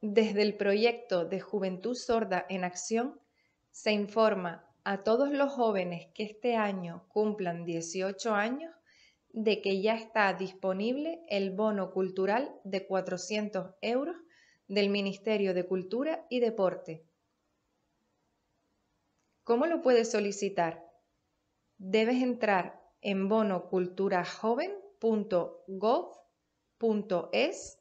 Desde el proyecto de Juventud Sorda en Acción, se informa a todos los jóvenes que este año cumplan 18 años de que ya está disponible el bono cultural de 400 euros del Ministerio de Cultura y Deporte. ¿Cómo lo puedes solicitar? Debes entrar en bonoculturajoven.gov.es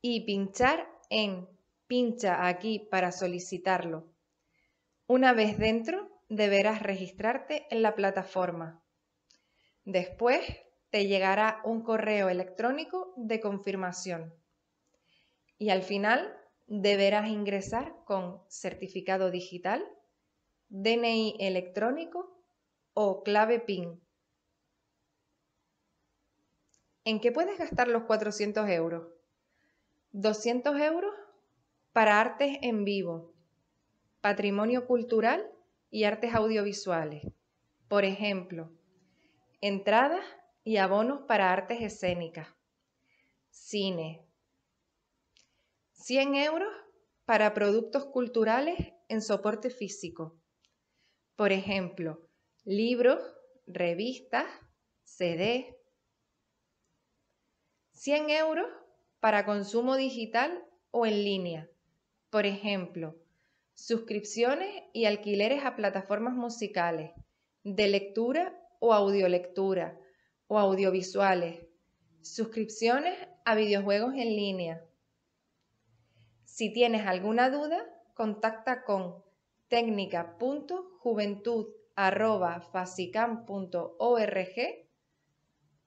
y pinchar en pincha aquí para solicitarlo. Una vez dentro, deberás registrarte en la plataforma. Después, te llegará un correo electrónico de confirmación. Y al final, deberás ingresar con certificado digital, DNI electrónico o clave PIN. ¿En qué puedes gastar los 400 euros? 200 euros para artes en vivo, patrimonio cultural y artes audiovisuales. Por ejemplo, entradas y abonos para artes escénicas, cine. 100 euros para productos culturales en soporte físico. Por ejemplo, libros, revistas, CD. 100 euros para consumo digital o en línea. Por ejemplo, suscripciones y alquileres a plataformas musicales, de lectura o audiolectura o audiovisuales, suscripciones a videojuegos en línea. Si tienes alguna duda, contacta con técnica.juventud@facicam.org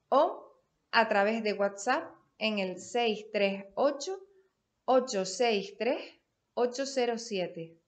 o a través de WhatsApp en el 638 863 807.